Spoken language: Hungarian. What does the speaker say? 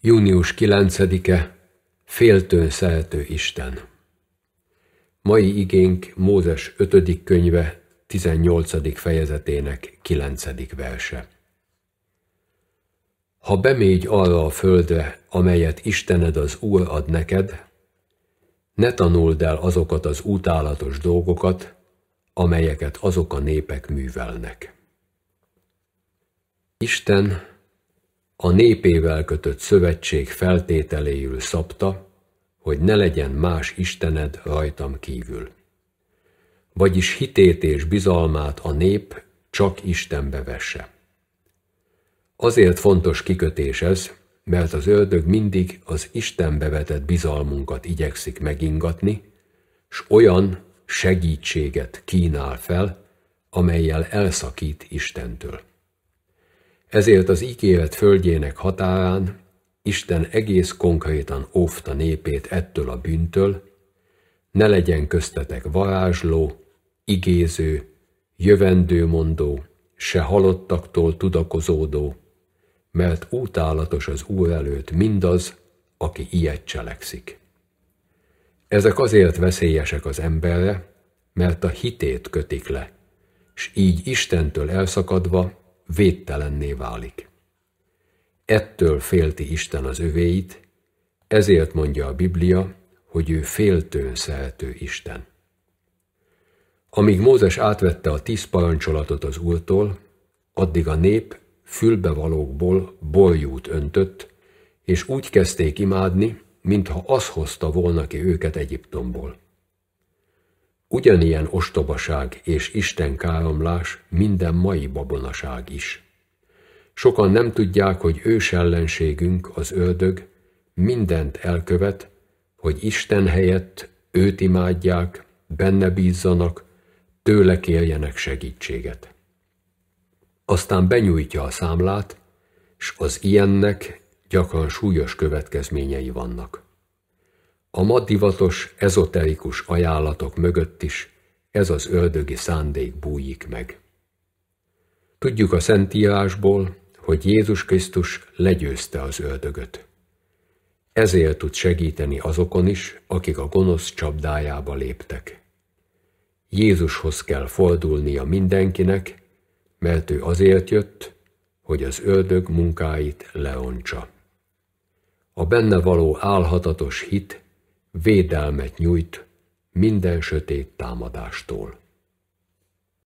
Június 9-e, féltőn szeltő Isten. Mai igénk Mózes 5. könyve, 18. fejezetének 9. verse. Ha bemégy arra a földre, amelyet Istened az Úr ad neked, ne tanuld el azokat az utálatos dolgokat, amelyeket azok a népek művelnek. Isten a népével kötött szövetség feltételéül szabta, hogy ne legyen más Istened rajtam kívül. Vagyis hitét és bizalmát a nép csak Istenbe vesse. Azért fontos kikötés ez, mert az ördög mindig az Istenbe vetett bizalmunkat igyekszik megingatni, s olyan segítséget kínál fel, amelyel elszakít Istentől. Ezért az ígéret földjének határán Isten egész konkrétan óvta népét ettől a bűntől, ne legyen köztetek varázsló, igéző, jövendőmondó, se halottaktól tudakozódó, mert útálatos az Úr előtt mindaz, aki ilyet cselekszik. Ezek azért veszélyesek az emberre, mert a hitét kötik le, s így Istentől elszakadva védtelenné válik. Ettől félti Isten az övéit, ezért mondja a Biblia, hogy ő féltőn szerető Isten. Amíg Mózes átvette a tíz parancsolatot az úrtól, addig a nép fülbevalókból boljút öntött, és úgy kezdték imádni, mintha az hozta volna ki őket Egyiptomból. Ugyanilyen ostobaság és Isten káromlás minden mai babonaság is. Sokan nem tudják, hogy ős ellenségünk, az ördög, mindent elkövet, hogy Isten helyett őt imádják, benne bízzanak, tőle kérjenek segítséget. Aztán benyújtja a számlát, s az ilyennek gyakran súlyos következményei vannak. A ma divatos, ezoterikus ajánlatok mögött is ez az ördögi szándék bújik meg. Tudjuk a Szentírásból, hogy Jézus Krisztus legyőzte az ördögöt. Ezért tud segíteni azokon is, akik a gonosz csapdájába léptek. Jézushoz kell fordulnia mindenkinek, mert ő azért jött, hogy az ördög munkáit leontsa. A benne való álhatatos hit védelmet nyújt minden sötét támadástól.